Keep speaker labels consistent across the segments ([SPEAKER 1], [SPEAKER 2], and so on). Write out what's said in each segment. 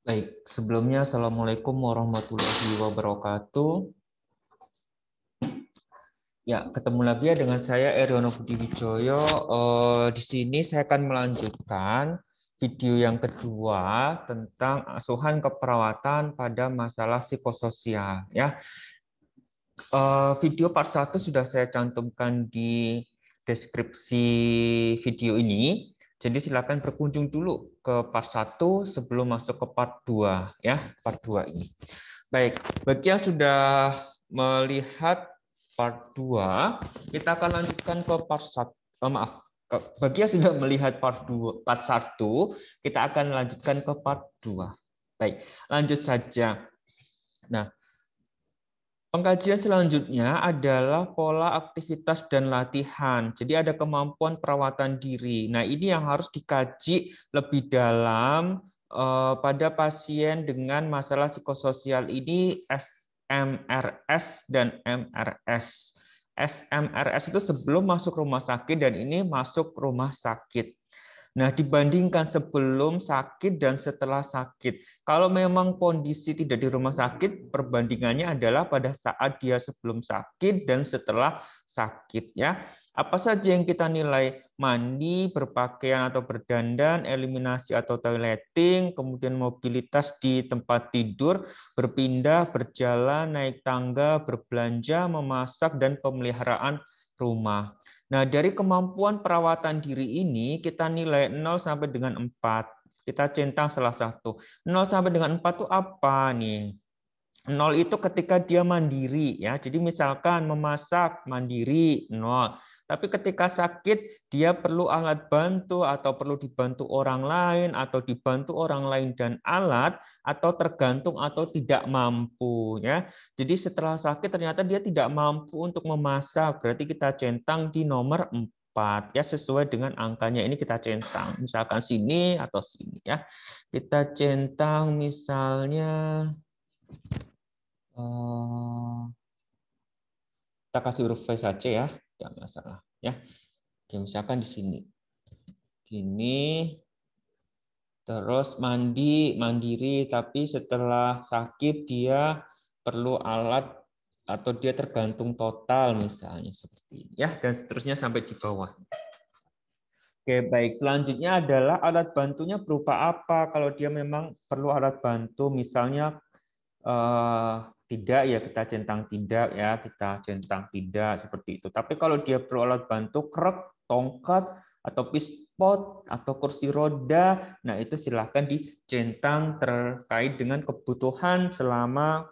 [SPEAKER 1] Baik, sebelumnya Assalamualaikum warahmatullahi wabarakatuh. Ya, ketemu lagi ya dengan saya Eriono Budi Wijoyo. Eh, di sini saya akan melanjutkan video yang kedua tentang asuhan keperawatan pada masalah psikososial. Ya, eh, video part 1 sudah saya cantumkan di deskripsi video ini. Jadi silakan berkunjung dulu ke part 1 sebelum masuk ke part 2 ya, part 2 ini. Baik, bagi yang sudah melihat part 2, kita akan lanjutkan ke part 1. Oh, eh, maaf, bagi yang sudah melihat part 2, part 1, kita akan lanjutkan ke part 2. Baik, lanjut saja. Nah, Pengkajian selanjutnya adalah pola aktivitas dan latihan. Jadi ada kemampuan perawatan diri. Nah, ini yang harus dikaji lebih dalam eh, pada pasien dengan masalah psikososial ini SMRS dan MRS. SMRS itu sebelum masuk rumah sakit dan ini masuk rumah sakit. Nah, dibandingkan sebelum sakit dan setelah sakit. Kalau memang kondisi tidak di rumah sakit, perbandingannya adalah pada saat dia sebelum sakit dan setelah sakit ya. Apa saja yang kita nilai? Mandi, berpakaian atau berdandan, eliminasi atau toileting, kemudian mobilitas di tempat tidur, berpindah, berjalan, naik tangga, berbelanja, memasak dan pemeliharaan rumah. Nah, dari kemampuan perawatan diri ini kita nilai 0 sampai dengan 4. Kita centang salah satu. 0 sampai dengan 4 itu apa nih? 0 itu ketika dia mandiri ya. Jadi misalkan memasak mandiri 0, tapi ketika sakit, dia perlu alat bantu atau perlu dibantu orang lain atau dibantu orang lain dan alat atau tergantung atau tidak mampu ya. Jadi setelah sakit ternyata dia tidak mampu untuk memasak. Berarti kita centang di nomor 4 ya sesuai dengan angkanya ini kita centang. Misalkan sini atau sini ya. Kita centang misalnya eh, kita kasih huruf V saja ya. Tidak masalah ya. Oke, misalkan di sini. Gini terus mandi mandiri tapi setelah sakit dia perlu alat atau dia tergantung total misalnya seperti ini ya dan seterusnya sampai di bawah. Oke, baik. Selanjutnya adalah alat bantunya berupa apa? Kalau dia memang perlu alat bantu, misalnya eh, tidak ya kita centang tidak ya kita centang tidak seperti itu. Tapi kalau dia perlu alat bantu krek, tongkat atau pispot atau kursi roda, nah itu silahkan dicentang terkait dengan kebutuhan selama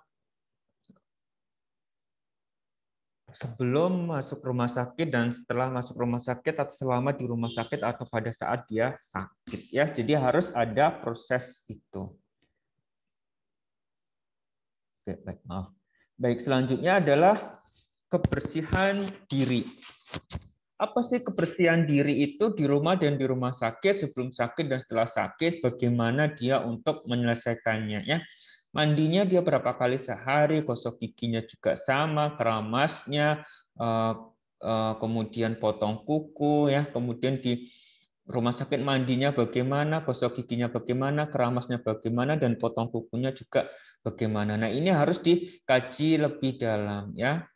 [SPEAKER 1] sebelum masuk rumah sakit dan setelah masuk rumah sakit atau selama di rumah sakit atau pada saat dia sakit ya. Jadi harus ada proses itu. Oke, baik, maaf. Baik, selanjutnya adalah kebersihan diri. Apa sih kebersihan diri itu di rumah dan di rumah sakit, sebelum sakit dan setelah sakit, bagaimana dia untuk menyelesaikannya ya? Mandinya dia berapa kali sehari, gosok giginya juga sama, keramasnya, eh, eh, kemudian potong kuku ya, kemudian di rumah sakit mandinya bagaimana, gosok giginya bagaimana, keramasnya bagaimana, dan potong kukunya juga bagaimana. Nah ini harus dikaji lebih dalam ya.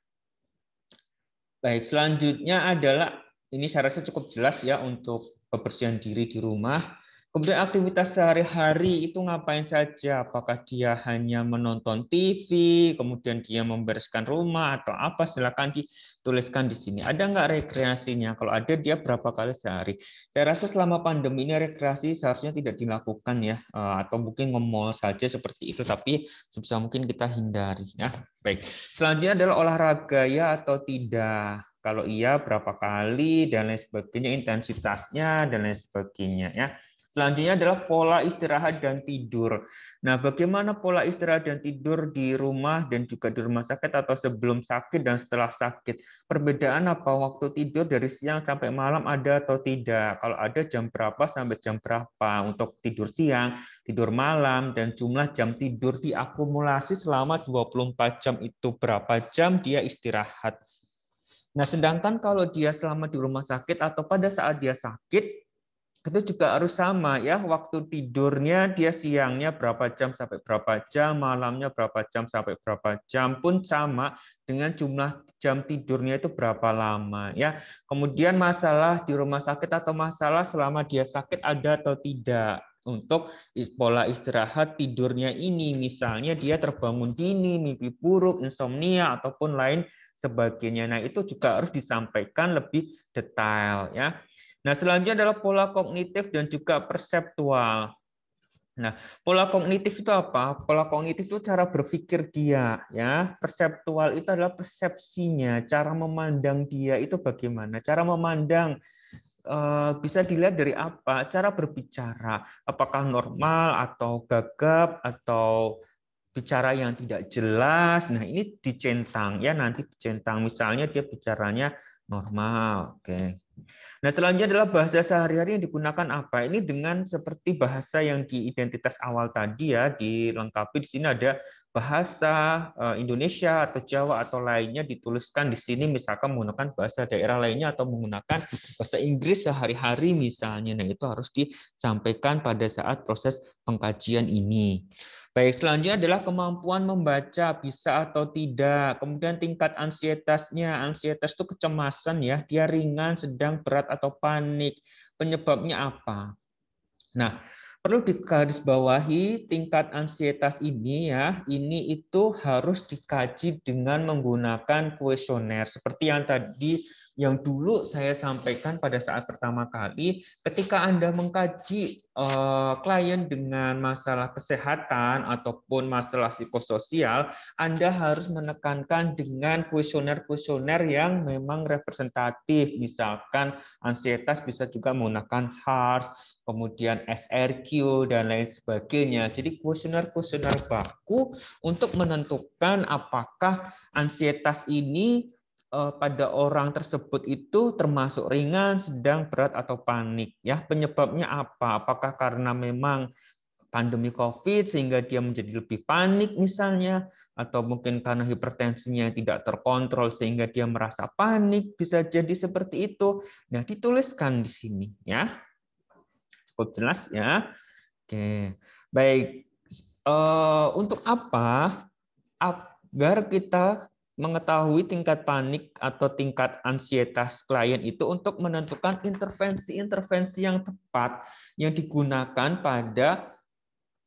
[SPEAKER 1] Baik, selanjutnya adalah ini saya rasa cukup jelas ya untuk kebersihan diri di rumah. Kemudian aktivitas sehari-hari itu ngapain saja? Apakah dia hanya menonton TV, kemudian dia membereskan rumah atau apa? Silakan dituliskan di sini. Ada nggak rekreasinya? Kalau ada, dia berapa kali sehari? Saya rasa selama pandemi ini rekreasi seharusnya tidak dilakukan ya, eh, atau mungkin ngemol saja seperti itu. Tapi sebisa mungkin kita hindari ya. Baik. Selanjutnya adalah olahraga ya atau tidak kalau iya berapa kali dan lain sebagainya intensitasnya dan lain sebagainya ya Selanjutnya adalah pola istirahat dan tidur. Nah, bagaimana pola istirahat dan tidur di rumah dan juga di rumah sakit atau sebelum sakit dan setelah sakit? Perbedaan apa waktu tidur dari siang sampai malam ada atau tidak? Kalau ada jam berapa sampai jam berapa untuk tidur siang, tidur malam, dan jumlah jam tidur diakumulasi selama 24 jam itu berapa jam dia istirahat? Nah, sedangkan kalau dia selama di rumah sakit atau pada saat dia sakit, itu juga harus sama ya waktu tidurnya dia siangnya berapa jam sampai berapa jam malamnya berapa jam sampai berapa jam pun sama dengan jumlah jam tidurnya itu berapa lama ya kemudian masalah di rumah sakit atau masalah selama dia sakit ada atau tidak untuk pola istirahat tidurnya ini misalnya dia terbangun dini mimpi buruk insomnia ataupun lain sebagainya nah itu juga harus disampaikan lebih detail ya Nah, selanjutnya adalah pola kognitif dan juga perseptual. Nah, pola kognitif itu apa? Pola kognitif itu cara berpikir dia, ya. Perseptual itu adalah persepsinya, cara memandang dia itu bagaimana? Cara memandang eh, bisa dilihat dari apa? Cara berbicara, apakah normal atau gagap atau bicara yang tidak jelas. Nah, ini dicentang ya nanti dicentang misalnya dia bicaranya normal. Oke. Nah, selanjutnya adalah bahasa sehari-hari yang digunakan apa? Ini dengan seperti bahasa yang di identitas awal tadi ya, dilengkapi di sini ada bahasa eh, Indonesia atau Jawa atau lainnya dituliskan di sini misalkan menggunakan bahasa daerah lainnya atau menggunakan bahasa Inggris sehari-hari misalnya. Nah, itu harus disampaikan pada saat proses pengkajian ini. Baik, selanjutnya adalah kemampuan membaca bisa atau tidak. Kemudian tingkat ansietasnya. Ansietas itu kecemasan ya, dia ringan, sedang, berat atau panik. Penyebabnya apa? Nah, Perlu digarisbawahi tingkat ansietas ini ya, ini itu harus dikaji dengan menggunakan kuesioner seperti yang tadi yang dulu saya sampaikan pada saat pertama kali, ketika Anda mengkaji uh, klien dengan masalah kesehatan ataupun masalah psikososial, Anda harus menekankan dengan kuesioner-kuesioner yang memang representatif, misalkan ansietas bisa juga menggunakan HARS, kemudian SRQ dan lain sebagainya. Jadi kuesioner-kuesioner baku untuk menentukan apakah ansietas ini eh, pada orang tersebut itu termasuk ringan, sedang, berat atau panik ya. Penyebabnya apa? Apakah karena memang pandemi Covid sehingga dia menjadi lebih panik misalnya atau mungkin karena hipertensinya tidak terkontrol sehingga dia merasa panik bisa jadi seperti itu. Nah, dituliskan di sini ya cukup jelas ya. Oke, baik. Eh, untuk apa agar kita mengetahui tingkat panik atau tingkat ansietas klien itu untuk menentukan intervensi-intervensi yang tepat yang digunakan pada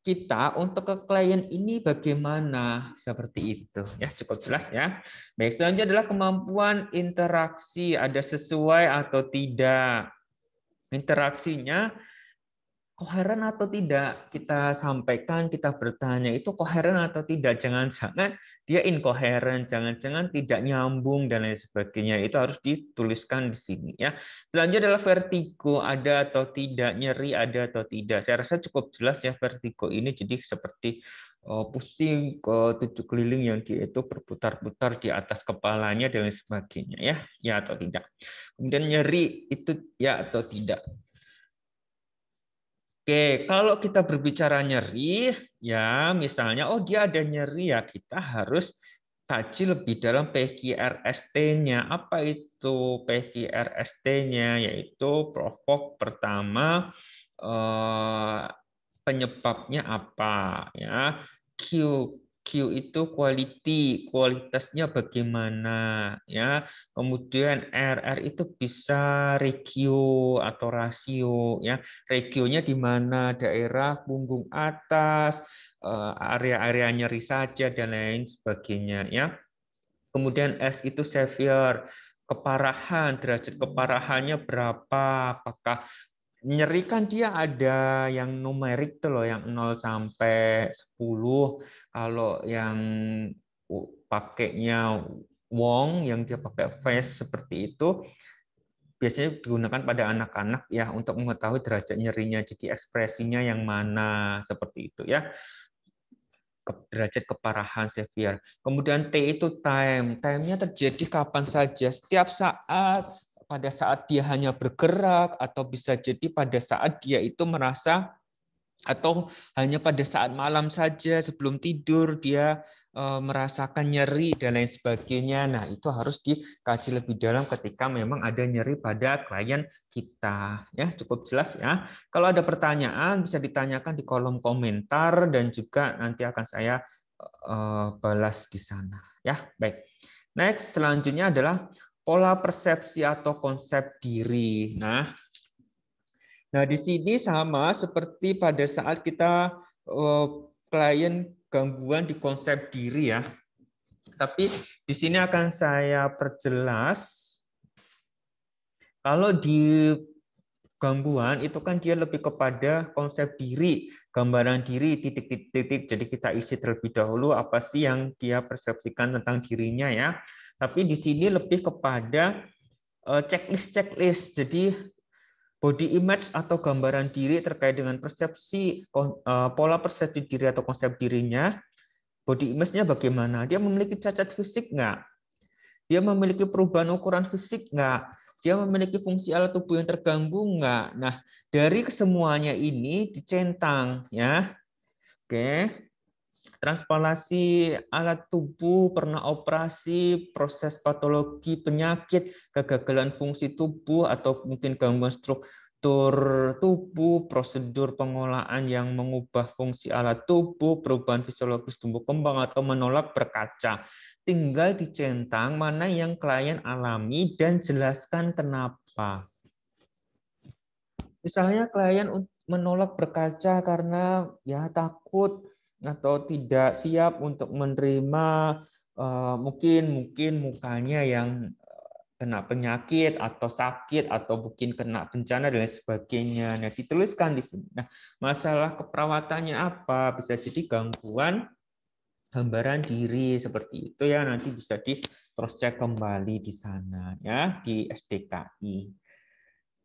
[SPEAKER 1] kita untuk ke klien ini bagaimana seperti itu ya cukup jelas ya baik selanjutnya adalah kemampuan interaksi ada sesuai atau tidak interaksinya koheren atau tidak kita sampaikan, kita bertanya itu koheren atau tidak. Jangan-jangan dia inkoheren, jangan-jangan tidak nyambung dan lain sebagainya. Itu harus dituliskan di sini ya. Selanjutnya adalah vertigo ada atau tidak, nyeri ada atau tidak. Saya rasa cukup jelas ya vertigo ini jadi seperti oh, pusing ke tujuh oh, keliling yang dia itu berputar-putar di atas kepalanya dan lain sebagainya ya, ya atau tidak. Kemudian nyeri itu ya atau tidak. Oke, kalau kita berbicara nyeri, ya misalnya, oh dia ada nyeri ya, kita harus kaji lebih dalam PQRST-nya. Apa itu PQRST-nya? Yaitu provok pertama eh, penyebabnya apa ya. Q Q itu quality, kualitasnya bagaimana ya. Kemudian RR itu bisa regio atau rasio ya. Regionya di mana? Daerah punggung atas, eh, area-area nyeri saja dan lain sebagainya ya. Kemudian S itu severe, keparahan, derajat keparahannya berapa, apakah Nyerikan dia ada yang numerik tuh loh, yang 0 sampai 10. Kalau yang pakainya wong, yang dia pakai face seperti itu, biasanya digunakan pada anak-anak ya untuk mengetahui derajat nyerinya. Jadi ekspresinya yang mana seperti itu ya. derajat keparahan severe. Kemudian T itu time. Time-nya terjadi kapan saja, setiap saat, pada saat dia hanya bergerak atau bisa jadi pada saat dia itu merasa atau hanya pada saat malam saja sebelum tidur dia eh, merasakan nyeri dan lain sebagainya. Nah, itu harus dikaji lebih dalam ketika memang ada nyeri pada klien kita. Ya, cukup jelas ya. Kalau ada pertanyaan bisa ditanyakan di kolom komentar dan juga nanti akan saya eh, balas di sana. Ya, baik. Next, selanjutnya adalah pola persepsi atau konsep diri. Nah, nah di sini sama seperti pada saat kita eh, klien gangguan di konsep diri ya. Tapi di sini akan saya perjelas. Kalau di gangguan itu kan dia lebih kepada konsep diri, gambaran diri titik-titik. Jadi kita isi terlebih dahulu apa sih yang dia persepsikan tentang dirinya ya. Tapi di sini lebih kepada checklist-checklist. Eh, Jadi body image atau gambaran diri terkait dengan persepsi eh, pola persepsi diri atau konsep dirinya. Body image-nya bagaimana? Dia memiliki cacat fisik nggak? Dia memiliki perubahan ukuran fisik nggak? Dia memiliki fungsi alat tubuh yang terganggu nggak? Nah, dari kesemuanya ini dicentang ya. Oke. Transplantasi alat tubuh pernah operasi, proses patologi penyakit, kegagalan fungsi tubuh atau mungkin gangguan struktur tubuh, prosedur pengolahan yang mengubah fungsi alat tubuh, perubahan fisiologis tumbuh kembang atau menolak berkaca. Tinggal dicentang mana yang klien alami dan jelaskan kenapa. Misalnya klien menolak berkaca karena ya takut atau tidak siap untuk menerima eh, mungkin mungkin mukanya yang eh, kena penyakit atau sakit atau mungkin kena bencana dan lain sebagainya. Nah, dituliskan di sini. Nah, masalah keperawatannya apa? Bisa jadi gangguan gambaran diri seperti itu ya nanti bisa di cross check kembali di sana ya di SDKI.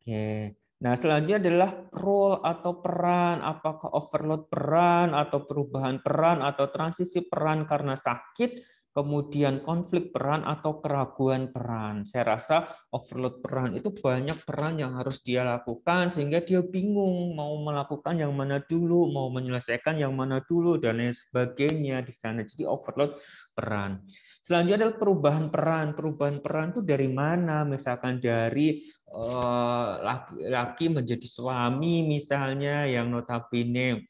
[SPEAKER 1] Oke. Nah, selanjutnya adalah role atau peran, apakah overload peran atau perubahan peran atau transisi peran karena sakit kemudian konflik peran atau keraguan peran. Saya rasa overload peran itu banyak peran yang harus dia lakukan sehingga dia bingung mau melakukan yang mana dulu, mau menyelesaikan yang mana dulu dan lain sebagainya di sana. Jadi overload peran. Selanjutnya adalah perubahan peran. Perubahan peran itu dari mana? Misalkan dari laki-laki eh, menjadi suami misalnya yang notabene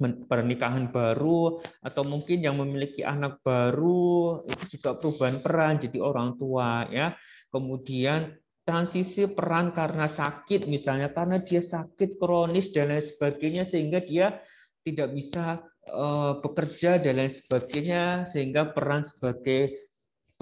[SPEAKER 1] pernikahan baru atau mungkin yang memiliki anak baru itu juga perubahan peran jadi orang tua ya kemudian transisi peran karena sakit misalnya karena dia sakit kronis dan lain sebagainya sehingga dia tidak bisa eh, bekerja dan lain sebagainya sehingga peran sebagai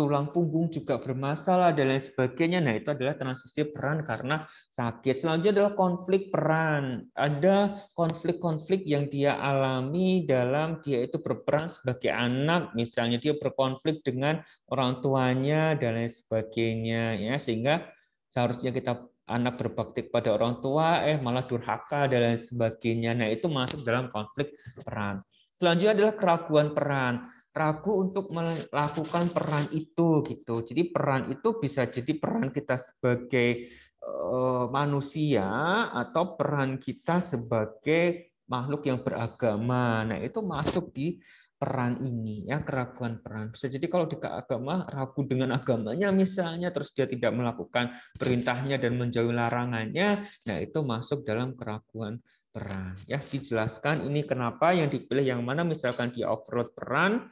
[SPEAKER 1] tulang punggung juga bermasalah dan lain sebagainya. Nah, itu adalah transisi peran karena sakit. Selanjutnya adalah konflik peran. Ada konflik-konflik yang dia alami dalam dia itu berperan sebagai anak, misalnya dia berkonflik dengan orang tuanya dan lain sebagainya ya sehingga seharusnya kita anak berbakti pada orang tua eh malah durhaka dan lain sebagainya. Nah, itu masuk dalam konflik peran. Selanjutnya adalah keraguan peran ragu untuk melakukan peran itu gitu. Jadi peran itu bisa jadi peran kita sebagai uh, manusia atau peran kita sebagai makhluk yang beragama. Nah, itu masuk di peran ini ya keraguan peran bisa jadi kalau di agama ragu dengan agamanya misalnya terus dia tidak melakukan perintahnya dan menjauhi larangannya nah itu masuk dalam keraguan peran ya dijelaskan ini kenapa yang dipilih yang mana misalkan di overload peran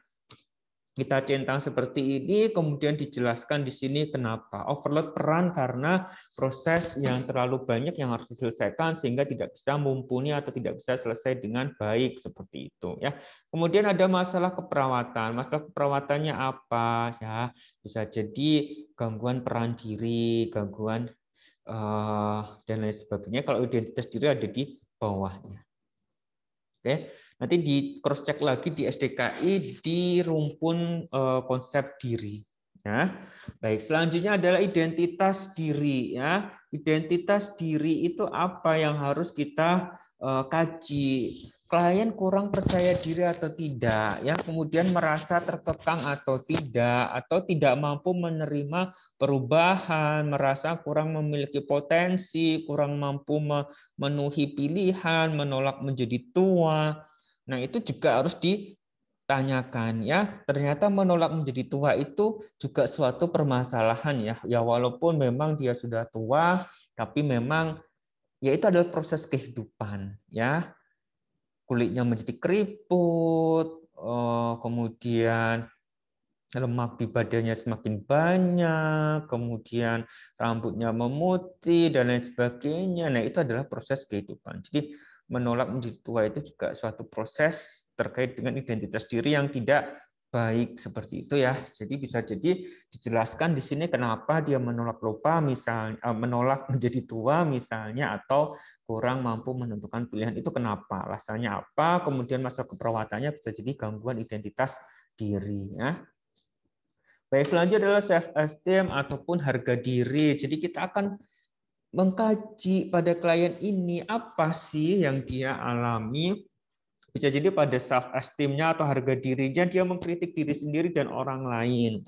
[SPEAKER 1] kita centang seperti ini, kemudian dijelaskan di sini kenapa. Overload peran karena proses yang terlalu banyak yang harus diselesaikan sehingga tidak bisa mumpuni atau tidak bisa selesai dengan baik seperti itu ya. Kemudian ada masalah keperawatan. Masalah keperawatannya apa ya? Bisa jadi gangguan peran diri, gangguan uh, dan lain sebagainya. Kalau identitas diri ada di bawahnya. Oke. Okay. Nanti di cross check lagi di SDKI di rumpun eh, konsep diri. Ya. Baik, selanjutnya adalah identitas diri ya. Identitas diri itu apa yang harus kita eh, kaji? Klien kurang percaya diri atau tidak ya, kemudian merasa terkekang atau tidak atau tidak mampu menerima perubahan, merasa kurang memiliki potensi, kurang mampu memenuhi pilihan, menolak menjadi tua, Nah, itu juga harus ditanyakan ya. Ternyata menolak menjadi tua itu juga suatu permasalahan ya. Ya walaupun memang dia sudah tua, tapi memang ya itu adalah proses kehidupan ya. Kulitnya menjadi keriput, eh, kemudian lemak di badannya semakin banyak, kemudian rambutnya memutih dan lain sebagainya. Nah, itu adalah proses kehidupan. Jadi menolak menjadi tua itu juga suatu proses terkait dengan identitas diri yang tidak baik seperti itu ya. Jadi bisa jadi dijelaskan di sini kenapa dia menolak lupa misalnya eh, menolak menjadi tua misalnya atau kurang mampu menentukan pilihan itu kenapa alasannya apa kemudian masa keperawatannya bisa jadi gangguan identitas diri ya. Baik selanjutnya adalah self esteem ataupun harga diri. Jadi kita akan mengkaji pada klien ini apa sih yang dia alami. Bisa jadi pada self esteemnya atau harga dirinya dia mengkritik diri sendiri dan orang lain.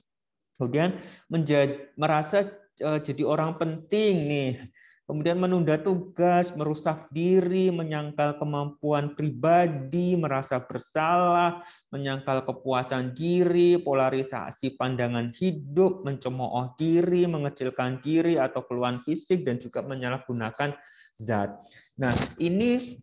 [SPEAKER 1] Kemudian menjadi merasa e, jadi orang penting nih kemudian menunda tugas, merusak diri, menyangkal kemampuan pribadi, merasa bersalah, menyangkal kepuasan diri, polarisasi pandangan hidup, mencemooh diri, mengecilkan diri atau keluhan fisik, dan juga menyalahgunakan zat. Nah, ini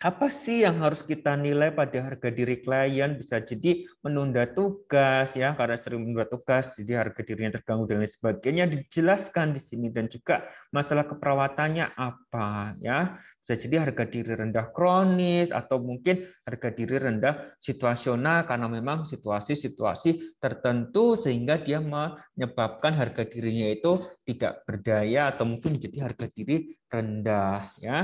[SPEAKER 1] apa sih yang harus kita nilai pada harga diri klien bisa jadi menunda tugas ya karena sering menunda tugas jadi harga dirinya terganggu dan lain sebagainya dijelaskan di sini dan juga masalah keperawatannya apa ya bisa jadi harga diri rendah kronis atau mungkin harga diri rendah situasional karena memang situasi-situasi tertentu sehingga dia menyebabkan harga dirinya itu tidak berdaya atau mungkin jadi harga diri rendah ya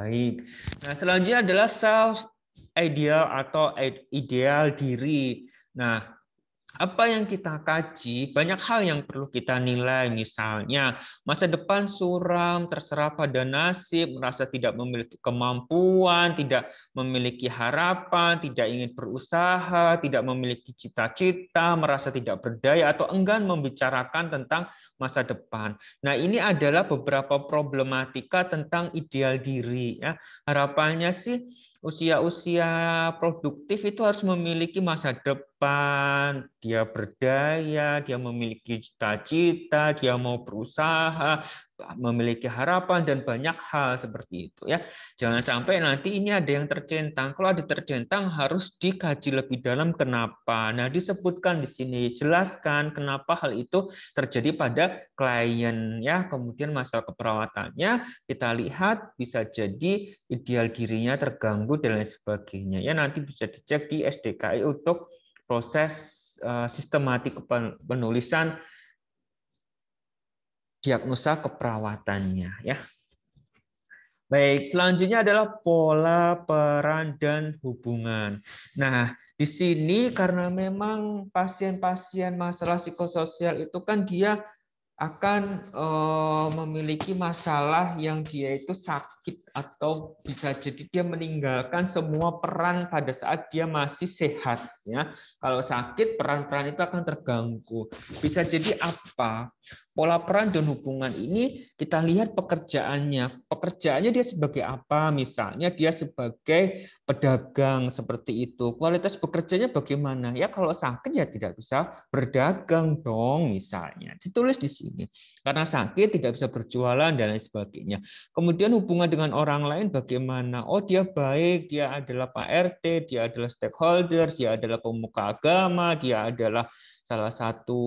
[SPEAKER 1] Baik. Nah, selanjutnya adalah self ideal atau ideal diri. Nah, apa yang kita kaji, banyak hal yang perlu kita nilai. Misalnya, masa depan suram, terserah pada nasib, merasa tidak memiliki kemampuan, tidak memiliki harapan, tidak ingin berusaha, tidak memiliki cita-cita, merasa tidak berdaya, atau enggan membicarakan tentang masa depan. Nah, ini adalah beberapa problematika tentang ideal diri. Ya. Harapannya sih, usia-usia produktif itu harus memiliki masa depan depan, dia berdaya, dia memiliki cita-cita, dia mau berusaha, memiliki harapan dan banyak hal seperti itu ya. Jangan sampai nanti ini ada yang tercentang. Kalau ada tercentang harus dikaji lebih dalam kenapa. Nah, disebutkan di sini, jelaskan kenapa hal itu terjadi pada klien ya. Kemudian masalah keperawatannya kita lihat bisa jadi ideal dirinya terganggu dan lain sebagainya. Ya nanti bisa dicek di SDKI untuk proses eh, sistematik penulisan diagnosa keperawatannya ya. Baik, selanjutnya adalah pola peran dan hubungan. Nah, di sini karena memang pasien-pasien masalah psikososial itu kan dia akan uh, memiliki masalah yang dia itu sakit atau bisa jadi dia meninggalkan semua peran pada saat dia masih sehat ya. Kalau sakit peran-peran itu akan terganggu. Bisa jadi apa? Pola peran dan hubungan ini kita lihat pekerjaannya. Pekerjaannya dia sebagai apa? Misalnya dia sebagai pedagang seperti itu. Kualitas bekerjanya bagaimana? Ya kalau sakit ya tidak bisa berdagang dong misalnya. Ditulis di sini. Karena sakit tidak bisa berjualan dan lain sebagainya. Kemudian hubungan dengan orang lain bagaimana? Oh dia baik, dia adalah Pak RT, dia adalah stakeholder, dia adalah pemuka agama, dia adalah salah satu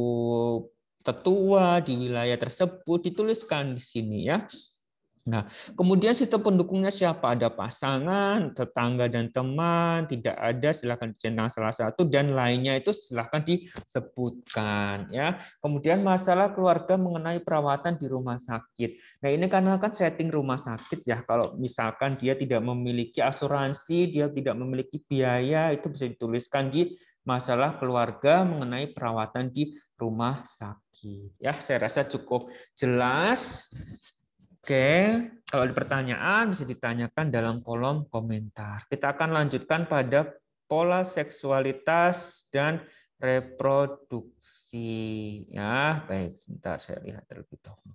[SPEAKER 1] tetua di wilayah tersebut dituliskan di sini ya. Nah, kemudian sistem pendukungnya siapa? Ada pasangan, tetangga dan teman, tidak ada silakan dicentang salah satu dan lainnya itu silahkan disebutkan ya. Kemudian masalah keluarga mengenai perawatan di rumah sakit. Nah, ini karena kan setting rumah sakit ya. Kalau misalkan dia tidak memiliki asuransi, dia tidak memiliki biaya, itu bisa dituliskan di masalah keluarga mengenai perawatan di rumah sakit. Ya, saya rasa cukup jelas. Oke, kalau ada pertanyaan bisa ditanyakan dalam kolom komentar. Kita akan lanjutkan pada pola seksualitas dan reproduksi. Ya, baik, sebentar saya lihat terlebih dahulu.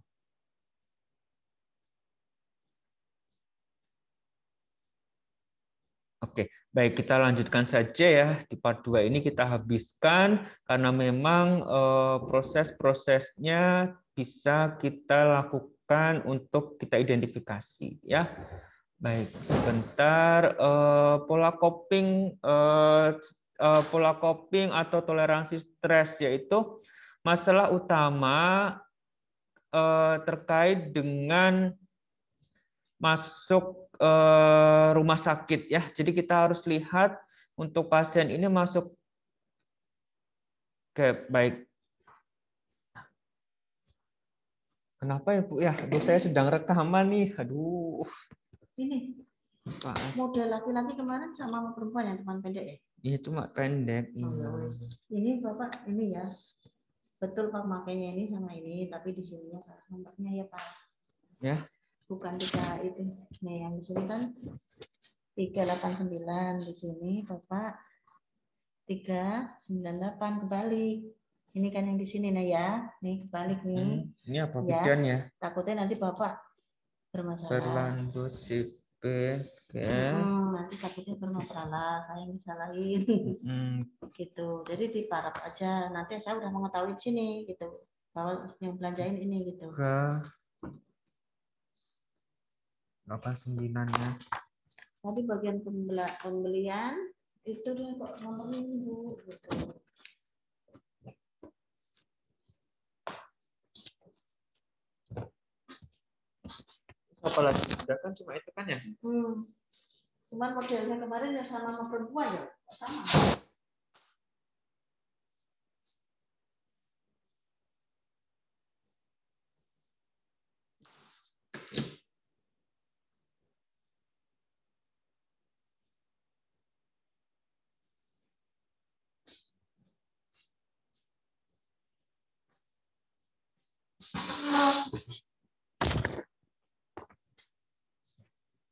[SPEAKER 1] Oke, baik kita lanjutkan saja ya. Di part 2 ini kita habiskan karena memang eh, proses-prosesnya bisa kita lakukan untuk kita identifikasi ya. Baik, sebentar eh, pola coping eh, pola coping atau toleransi stres yaitu masalah utama terkait dengan masuk Eh, rumah sakit ya. Jadi kita harus lihat untuk pasien ini masuk ke baik. Kenapa ya Bu? Ya, aduh, saya sedang rekaman nih. Aduh.
[SPEAKER 2] Ini. Model laki-laki kemarin sama perempuan yang teman pendek ya?
[SPEAKER 1] Iya, cuma pendek. Oh, ya iya.
[SPEAKER 2] Ini Bapak, ini ya. Betul Pak makanya ini sama ini, tapi di sininya salah nomornya ya Pak. Ya bukan tiga itu. Nih yang di sini kan 389 di sini Bapak 398 kebalik. Ini kan yang di sini nah ya. Nih kebalik nih. Hmm,
[SPEAKER 1] ini apa ya, bedanya?
[SPEAKER 2] Takutnya nanti Bapak bermasalah. Berlanjut
[SPEAKER 1] sipil. Okay. Ya. Hmm,
[SPEAKER 2] nanti takutnya bermasalah, saya yang disalahin. Hmm. gitu. Jadi di aja. Nanti saya udah mengetahui di sini gitu bahwa yang belanjain ini gitu
[SPEAKER 1] apa sembilannya?
[SPEAKER 2] Tadi bagian pembelian itu kok nomor minggu. Gitu. apalagi juga kan cuma itu kan ya. Hmm. Cuman modelnya kemarin yang sama sama perempuan ya, sama.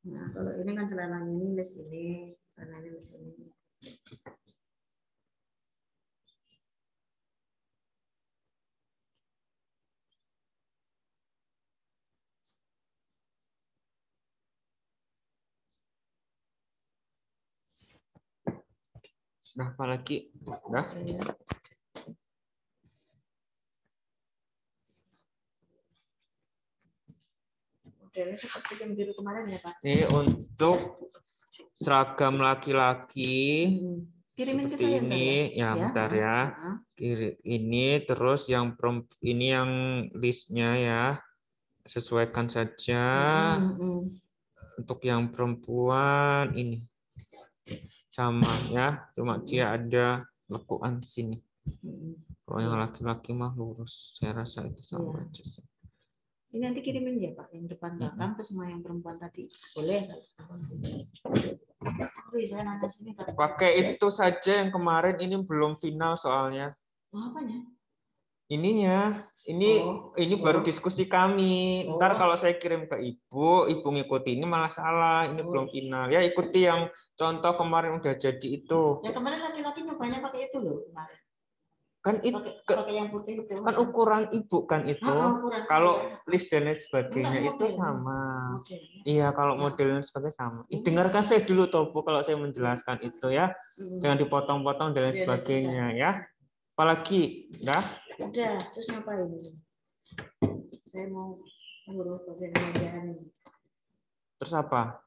[SPEAKER 2] Nah, kalau ini kan celananya ini list ini, celananya list ini.
[SPEAKER 1] Sudah apa lagi? Sudah? Ya.
[SPEAKER 2] seperti yang biru kemarin ya Pak. Ini
[SPEAKER 1] untuk seragam laki-laki.
[SPEAKER 2] Hmm. Kirimin seperti ini, ya. ya, ya, bentar ya.
[SPEAKER 1] Kiri ini terus yang ini yang listnya ya. Sesuaikan saja. Hmm, hmm,
[SPEAKER 2] hmm.
[SPEAKER 1] Untuk yang perempuan ini sama ya, cuma dia hmm. ada lekukan sini. Hmm. Kalau yang laki-laki mah lurus, saya rasa itu sama ya. aja sih.
[SPEAKER 2] Ini nanti kirimin ya Pak, yang depan belakang terus sama yang perempuan tadi. Boleh Sorry, saya nanti sini. Pakai
[SPEAKER 1] itu saja yang kemarin ini belum final soalnya. Oh, apanya? Ininya, ini oh. ini baru oh. diskusi kami. Oh. Ntar kalau saya kirim ke ibu, ibu ngikuti ini malah salah. Ini oh. belum final. Ya ikuti yang contoh kemarin udah jadi itu. Ya
[SPEAKER 2] kemarin laki-laki nyobanya pakai itu loh kemarin kan itu kan, yang putih itu kan
[SPEAKER 1] ukuran ibu kan itu nah, kalau ya. list dan lain sebagainya Enggak, itu iya, iya. model. sama iya kalau model dan sebagainya sama hmm. dengarkan saya dulu topo kalau saya menjelaskan itu ya
[SPEAKER 2] hmm. jangan
[SPEAKER 1] dipotong-potong dan lain iya, sebagainya ya apalagi dah
[SPEAKER 2] udah terus apa ini saya mau ngurus bagian ini
[SPEAKER 1] terus apa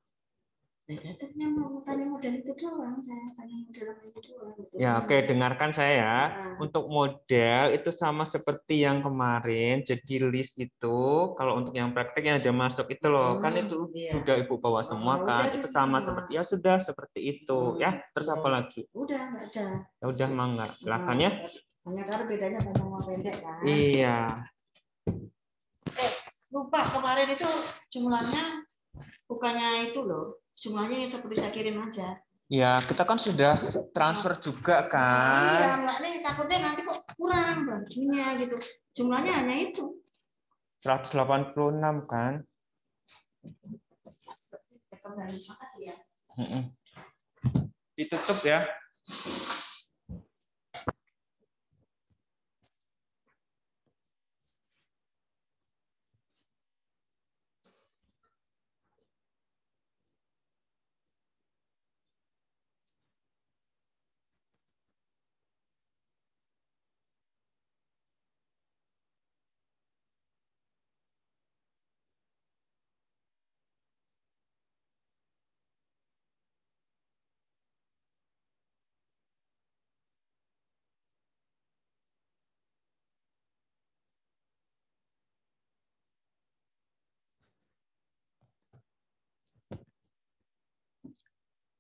[SPEAKER 2] Tanya mau itu doang, saya tanya itu doang. Gitu. Ya oke, okay. dengarkan saya ya. Nah.
[SPEAKER 1] Untuk model itu sama seperti yang kemarin. Jadi list itu kalau untuk yang praktek yang ada masuk itu loh, hmm, kan itu iya. sudah ibu bawa semua oh, kan. itu sama semua. seperti ya sudah seperti itu hmm, ya. Terus apa lagi?
[SPEAKER 2] Udah nggak ada.
[SPEAKER 1] Ya udah mangga. Silakan hmm. ya.
[SPEAKER 2] Hanya karena bedanya sama pendek kan. Iya. Eh, lupa kemarin itu jumlahnya bukannya itu loh jumlahnya yang seperti saya kirim aja.
[SPEAKER 1] Ya, kita kan sudah transfer juga kan. Iya,
[SPEAKER 2] enggak nih takutnya nanti kok kurang bajunya gitu. Jumlahnya hanya itu.
[SPEAKER 1] 186 kan?
[SPEAKER 2] Ya. Ditutup ya.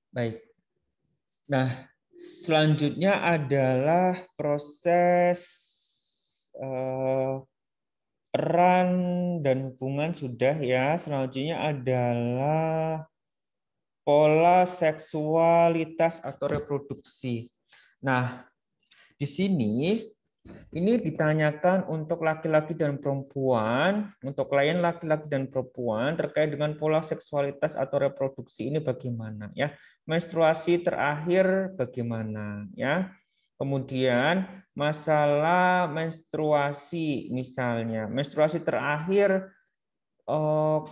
[SPEAKER 1] Baik. Nah, selanjutnya adalah proses uh, peran dan hubungan sudah ya. Selanjutnya adalah pola seksualitas atau reproduksi. Nah, di sini ini ditanyakan untuk laki-laki dan perempuan, untuk klien laki-laki dan perempuan terkait dengan pola seksualitas atau reproduksi ini bagaimana ya. Menstruasi terakhir bagaimana ya. Kemudian masalah menstruasi misalnya, menstruasi terakhir oh,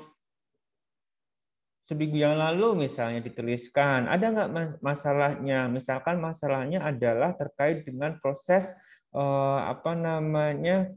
[SPEAKER 1] seminggu yang lalu misalnya dituliskan, ada nggak masalahnya? Misalkan masalahnya adalah terkait dengan proses Eh, apa namanya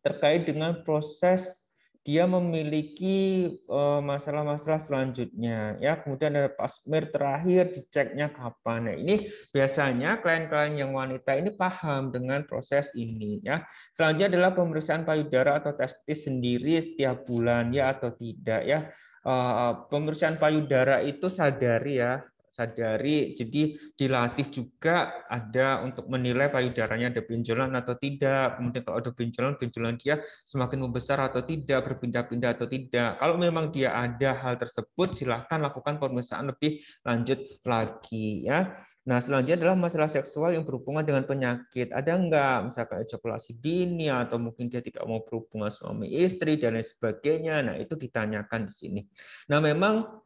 [SPEAKER 1] terkait dengan proses dia memiliki eh, masalah-masalah selanjutnya ya kemudian ada pasmir terakhir diceknya kapan nah ini biasanya klien-klien yang wanita ini paham dengan proses ini ya selanjutnya adalah pemeriksaan payudara atau testis sendiri tiap bulan ya atau tidak ya eh, pemeriksaan payudara itu sadari ya sadari. Jadi dilatih juga ada untuk menilai payudaranya ada benjolan atau tidak. Kemudian kalau ada benjolan, benjolan dia semakin membesar atau tidak, berpindah-pindah atau tidak. Kalau memang dia ada hal tersebut, silahkan lakukan pemeriksaan lebih lanjut lagi ya. Nah, selanjutnya adalah masalah seksual yang berhubungan dengan penyakit. Ada enggak misalkan ejakulasi dini atau mungkin dia tidak mau berhubungan suami istri dan lain sebagainya. Nah, itu ditanyakan di sini. Nah, memang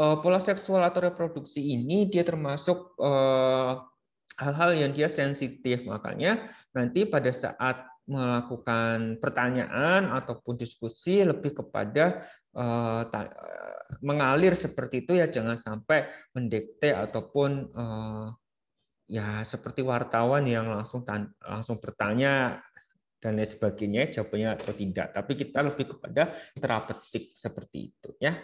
[SPEAKER 1] Eh, pola seksual atau reproduksi ini dia termasuk eh, hal-hal yang dia sensitif. Makanya nanti pada saat melakukan pertanyaan ataupun diskusi lebih kepada eh, mengalir seperti itu ya jangan sampai mendekte ataupun ya seperti wartawan yang langsung langsung bertanya dan lain sebagainya jawabannya atau tidak tapi kita lebih kepada terapeutik seperti itu ya.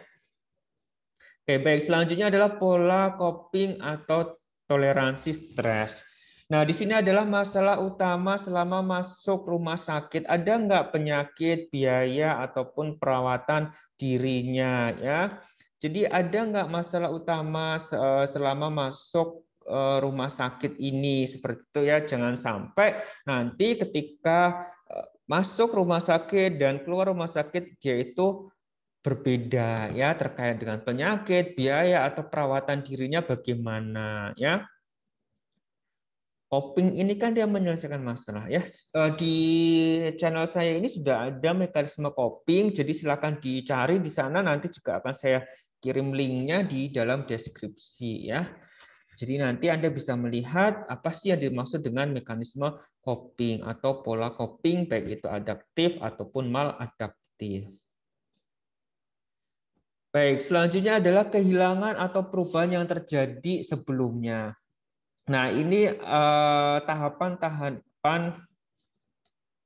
[SPEAKER 1] Oke, baik. Selanjutnya adalah pola coping atau toleransi stres. Nah, di sini adalah masalah utama selama masuk rumah sakit. Ada nggak penyakit, biaya, ataupun perawatan dirinya? ya? Jadi ada nggak masalah utama e, selama masuk e, rumah sakit ini? Seperti itu ya, jangan sampai nanti ketika e, masuk rumah sakit dan keluar rumah sakit, dia itu berbeda ya terkait dengan penyakit, biaya atau perawatan dirinya bagaimana ya. Coping ini kan dia menyelesaikan masalah ya. E, di channel saya ini sudah ada mekanisme coping, jadi silakan dicari di sana nanti juga akan saya kirim linknya di dalam deskripsi ya. Jadi nanti Anda bisa melihat apa sih yang dimaksud dengan mekanisme coping atau pola coping baik itu adaptif ataupun maladaptif. Baik, selanjutnya adalah kehilangan atau perubahan yang terjadi sebelumnya. Nah, ini eh, tahapan-tahapan eh, tahapan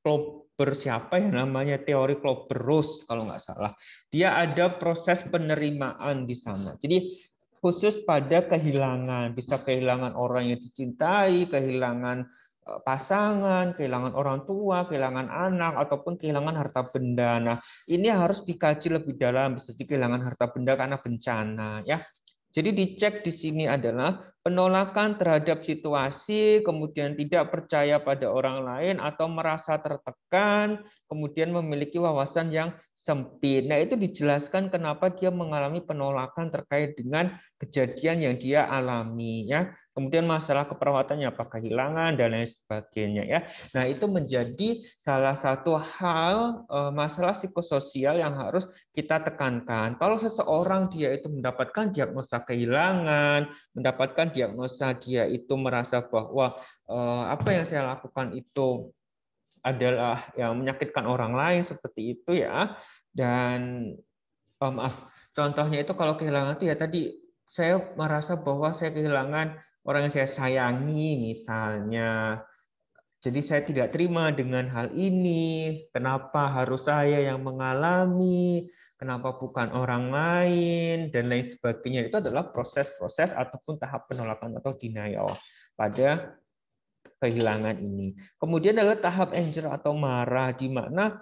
[SPEAKER 1] Klober siapa yang namanya teori Kloberus kalau nggak salah. Dia ada proses penerimaan di sana. Jadi khusus pada kehilangan, bisa kehilangan orang yang dicintai, kehilangan Eh, pasangan, kehilangan orang tua, kehilangan anak, ataupun kehilangan harta benda. Nah, ini harus dikaji lebih dalam, seperti kehilangan harta benda karena bencana. ya. Jadi dicek di sini adalah penolakan terhadap situasi, kemudian tidak percaya pada orang lain atau merasa tertekan, kemudian memiliki wawasan yang sempit. Nah, itu dijelaskan kenapa dia mengalami penolakan terkait dengan kejadian yang dia alami ya. Kemudian masalah keperawatannya apakah kehilangan dan lain sebagainya ya. Nah, itu menjadi salah satu hal eh, masalah psikososial yang harus kita tekankan. Kalau seseorang dia itu mendapatkan diagnosa kehilangan, mendapatkan diagnosa dia itu merasa bahwa eh, apa yang saya lakukan itu adalah yang menyakitkan orang lain seperti itu ya dan oh, maaf contohnya itu kalau kehilangan itu ya tadi saya merasa bahwa saya kehilangan orang yang saya sayangi misalnya jadi saya tidak terima dengan hal ini kenapa harus saya yang mengalami kenapa bukan orang lain dan lain sebagainya itu adalah proses-proses ataupun tahap penolakan atau denial pada kehilangan ini. Kemudian adalah tahap anger atau marah di mana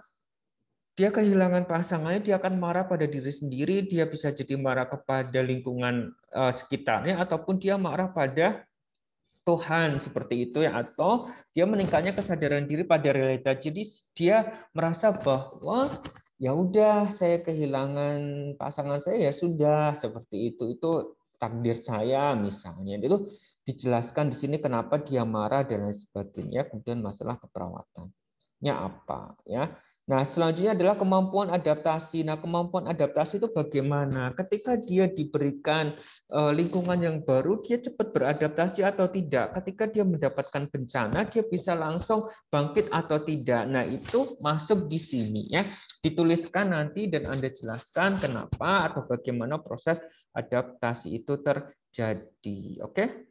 [SPEAKER 1] dia kehilangan pasangannya, dia akan marah pada diri sendiri, dia bisa jadi marah kepada lingkungan eh, sekitarnya ataupun dia marah pada Tuhan seperti itu ya atau dia meningkatnya kesadaran diri pada realita. Jadi dia merasa bahwa ya udah saya kehilangan pasangan saya ya sudah seperti itu itu takdir saya misalnya itu dijelaskan di sini kenapa dia marah dan lain sebagainya, kemudian masalah keperawatannya apa ya. Nah, selanjutnya adalah kemampuan adaptasi. Nah, kemampuan adaptasi itu bagaimana? Ketika dia diberikan eh, lingkungan yang baru, dia cepat beradaptasi atau tidak? Ketika dia mendapatkan bencana, dia bisa langsung bangkit atau tidak? Nah, itu masuk di sini ya. Dituliskan nanti dan Anda jelaskan kenapa atau bagaimana proses adaptasi itu terjadi. Oke?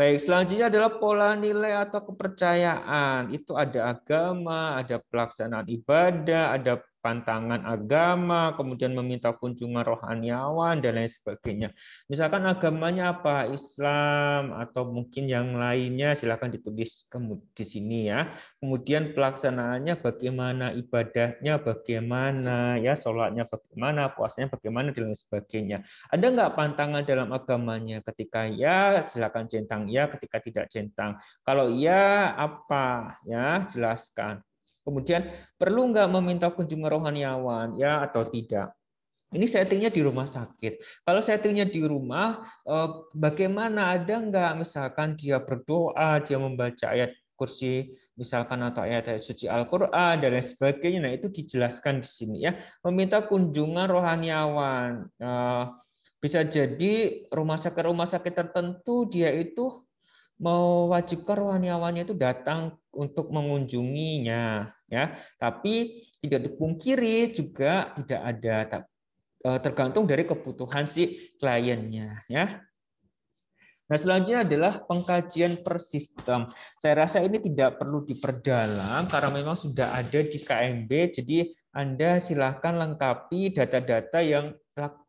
[SPEAKER 1] Baik, selanjutnya adalah pola nilai atau kepercayaan. Itu ada agama, ada pelaksanaan ibadah, ada pantangan agama, kemudian meminta kunjungan rohaniawan dan lain sebagainya. Misalkan agamanya apa? Islam atau mungkin yang lainnya silakan ditulis di sini ya. Kemudian pelaksanaannya bagaimana, ibadahnya bagaimana, ya sholatnya bagaimana, puasanya bagaimana dan lain sebagainya. Ada nggak pantangan dalam agamanya? Ketika ya silakan centang ya, ketika tidak centang. Kalau ya apa? Ya jelaskan. Kemudian perlu nggak meminta kunjungan rohaniawan ya atau tidak? Ini settingnya di rumah sakit. Kalau settingnya di rumah, eh, bagaimana ada nggak misalkan dia berdoa, dia membaca ayat kursi misalkan atau ayat-ayat suci Al-Qur'an dan lain sebagainya. Nah, itu dijelaskan di sini ya. Meminta kunjungan rohaniawan. Eh, bisa jadi rumah sakit-rumah sakit tertentu dia itu mewajibkan rohaniawannya itu datang untuk mengunjunginya ya tapi tidak dipungkiri juga tidak ada e, tergantung dari kebutuhan si kliennya ya Nah, selanjutnya adalah pengkajian per sistem. Saya rasa ini tidak perlu diperdalam karena memang sudah ada di KMB, jadi Anda silahkan lengkapi data-data yang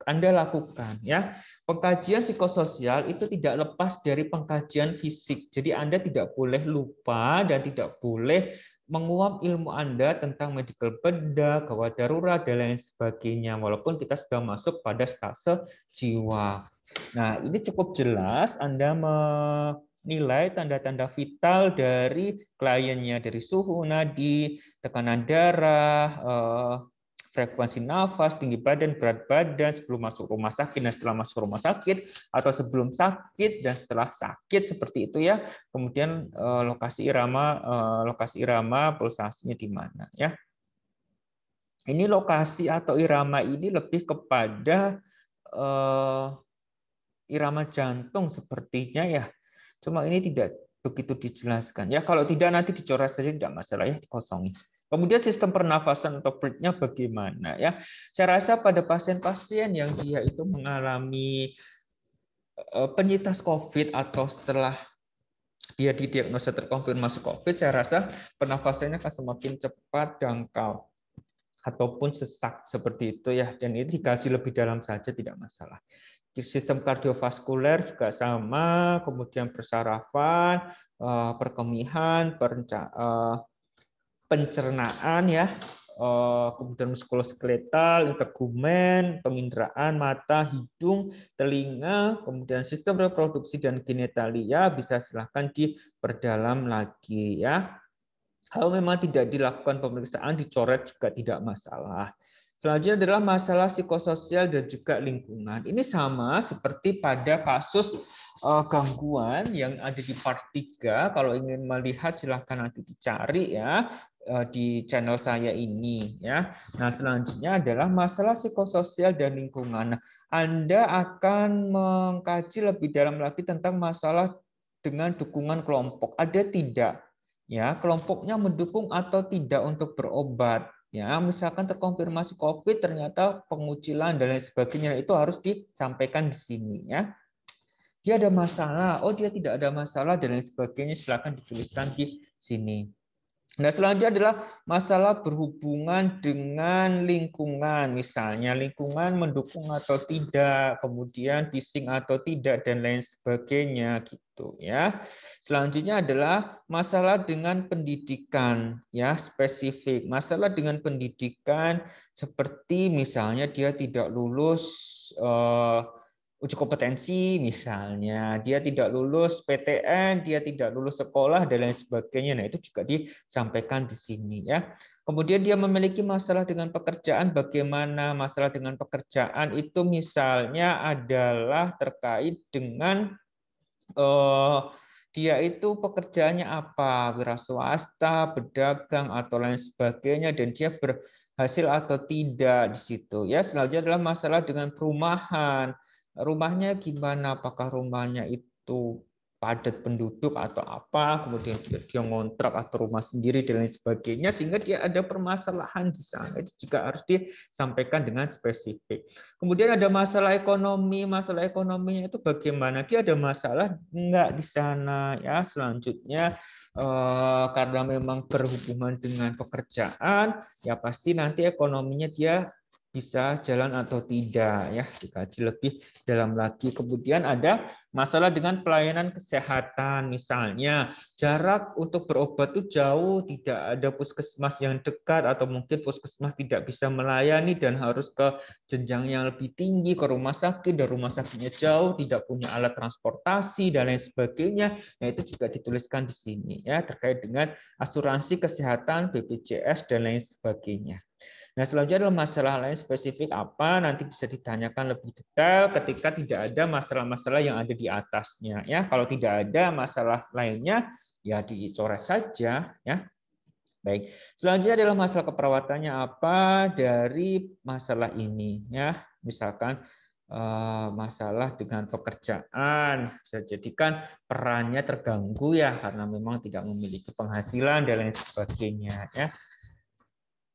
[SPEAKER 1] anda lakukan ya. Pengkajian psikososial itu tidak lepas dari pengkajian fisik. Jadi Anda tidak boleh lupa dan tidak boleh menguap ilmu Anda tentang medical beda, gawat darurat, dan lain sebagainya, walaupun kita sudah masuk pada stase jiwa. Nah, ini cukup jelas Anda menilai tanda-tanda vital dari kliennya, dari suhu nadi, tekanan darah, eh, frekuensi nafas, tinggi badan, berat badan, sebelum masuk rumah sakit dan setelah masuk rumah sakit, atau sebelum sakit dan setelah sakit, seperti itu ya. Kemudian eh, lokasi irama, eh, lokasi irama pulsasinya di mana ya. Ini lokasi atau irama ini lebih kepada eh, irama jantung sepertinya ya. Cuma ini tidak begitu dijelaskan. Ya kalau tidak nanti dicoret saja tidak masalah ya dikosongi. Kemudian sistem pernafasan atau breathnya bagaimana ya? Saya rasa pada pasien-pasien yang dia itu mengalami eh, penyitas COVID atau setelah dia didiagnosa terkonfirmasi COVID, saya rasa pernafasannya akan semakin cepat dangkal ataupun sesak seperti itu ya. Dan ini dikaji lebih dalam saja tidak masalah. sistem kardiovaskuler juga sama, kemudian persarafan, eh, perkemihan, perencanaan. Eh, pencernaan ya, eh, kemudian muskuloskeletal, integumen, penginderaan, mata, hidung, telinga, kemudian sistem reproduksi dan genitalia bisa silahkan diperdalam lagi ya. Kalau memang tidak dilakukan pemeriksaan, dicoret juga tidak masalah. Selanjutnya adalah masalah psikososial dan juga lingkungan. Ini sama seperti pada kasus eh, gangguan yang ada di part 3. Kalau ingin melihat silahkan nanti dicari ya eh, di channel saya ini ya. Nah, selanjutnya adalah masalah psikososial dan lingkungan. Nah, Anda akan mengkaji lebih dalam lagi tentang masalah dengan dukungan kelompok. Ada tidak ya kelompoknya mendukung atau tidak untuk berobat ya misalkan terkonfirmasi COVID ternyata pengucilan dan lain sebagainya itu harus disampaikan di sini ya dia ada masalah oh dia tidak ada masalah dan lain sebagainya silakan dituliskan di sini Nah, selanjutnya adalah masalah berhubungan dengan lingkungan, misalnya lingkungan mendukung atau tidak, kemudian bising atau tidak dan lain sebagainya gitu ya. Selanjutnya adalah masalah dengan pendidikan ya spesifik. Masalah dengan pendidikan seperti misalnya dia tidak lulus eh, uji kompetensi misalnya dia tidak lulus PTN dia tidak lulus sekolah dan lain sebagainya nah itu juga disampaikan di sini ya kemudian dia memiliki masalah dengan pekerjaan bagaimana masalah dengan pekerjaan itu misalnya adalah terkait dengan eh, dia itu pekerjaannya apa wira swasta berdagang atau lain sebagainya dan dia berhasil atau tidak di situ ya selanjutnya adalah masalah dengan perumahan rumahnya gimana apakah rumahnya itu padat penduduk atau apa kemudian dia, dia ngontrak atau rumah sendiri dan lain sebagainya sehingga dia ada permasalahan di sana itu juga harus disampaikan dengan spesifik kemudian ada masalah ekonomi masalah ekonominya itu bagaimana dia ada masalah enggak di sana ya selanjutnya eh, karena memang berhubungan dengan pekerjaan ya pasti nanti ekonominya dia bisa jalan atau tidak ya dikaji lebih dalam lagi kemudian ada masalah dengan pelayanan kesehatan misalnya jarak untuk berobat itu jauh tidak ada puskesmas yang dekat atau mungkin puskesmas tidak bisa melayani dan harus ke jenjang yang lebih tinggi ke rumah sakit dan rumah sakitnya jauh tidak punya alat transportasi dan lain sebagainya nah itu juga dituliskan di sini ya terkait dengan asuransi kesehatan BPJS dan lain sebagainya Nah, selanjutnya adalah masalah lain spesifik apa nanti bisa ditanyakan lebih detail ketika tidak ada masalah-masalah yang ada di atasnya ya. Kalau tidak ada masalah lainnya ya dicoret saja ya. Baik. Selanjutnya adalah masalah keperawatannya apa dari masalah ini ya. Misalkan eh, masalah dengan pekerjaan bisa jadikan perannya terganggu ya karena memang tidak memiliki penghasilan dan lain sebagainya ya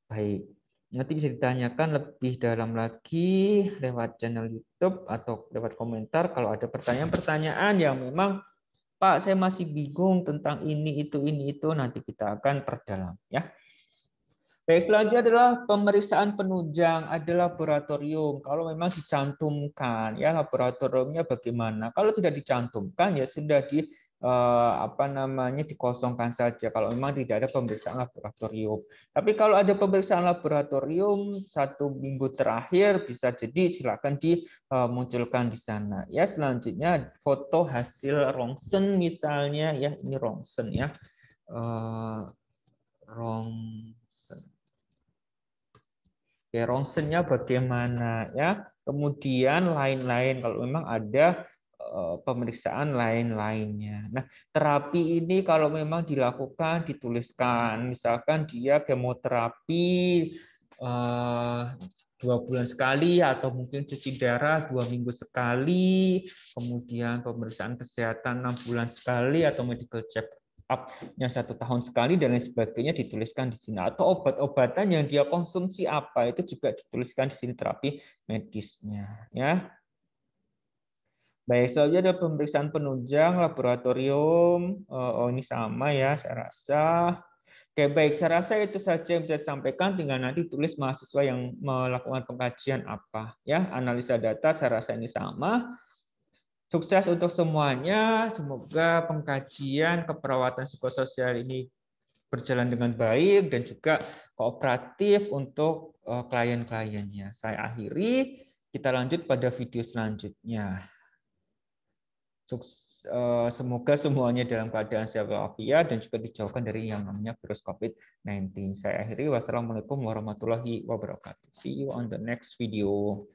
[SPEAKER 1] baik nanti bisa ditanyakan lebih dalam lagi lewat channel YouTube atau lewat komentar kalau ada pertanyaan-pertanyaan yang memang Pak saya masih bingung tentang ini itu ini itu nanti kita akan perdalam ya. Baik, selanjutnya adalah pemeriksaan penunjang ada laboratorium. Kalau memang dicantumkan ya laboratoriumnya bagaimana? Kalau tidak dicantumkan ya sudah di Eh, apa namanya dikosongkan saja kalau memang tidak ada pemeriksaan laboratorium. Tapi kalau ada pemeriksaan laboratorium satu minggu terakhir bisa jadi silakan dimunculkan eh, di sana. Ya selanjutnya foto hasil rongsen misalnya ya ini rongsen ya eh, rongsen. Oke, rongsennya bagaimana ya? Kemudian lain-lain kalau memang ada Eh, pemeriksaan lain-lainnya. Nah, terapi ini kalau memang dilakukan dituliskan, misalkan dia kemoterapi eh, dua bulan sekali atau mungkin cuci darah dua minggu sekali, kemudian pemeriksaan kesehatan enam bulan sekali atau medical check up-nya satu tahun sekali dan lain sebagainya dituliskan di sini atau obat-obatan yang dia konsumsi apa itu juga dituliskan di sini terapi medisnya ya. Baik, selanjutnya ada pemeriksaan penunjang laboratorium. Eh, oh, ini sama ya, saya rasa. Oke, baik. Saya rasa itu saja yang bisa saya sampaikan. Tinggal nanti tulis mahasiswa yang melakukan pengkajian apa. ya Analisa data saya rasa ini sama. Sukses untuk semuanya. Semoga pengkajian keperawatan psikososial ini berjalan dengan baik dan juga kooperatif untuk eh, klien-kliennya. Saya akhiri. Kita lanjut pada video selanjutnya. Eh, semoga semuanya dalam keadaan sehat walafiat dan juga dijauhkan dari yang namanya virus COVID-19. Saya akhiri. Wassalamualaikum warahmatullahi wabarakatuh. See you on the next video.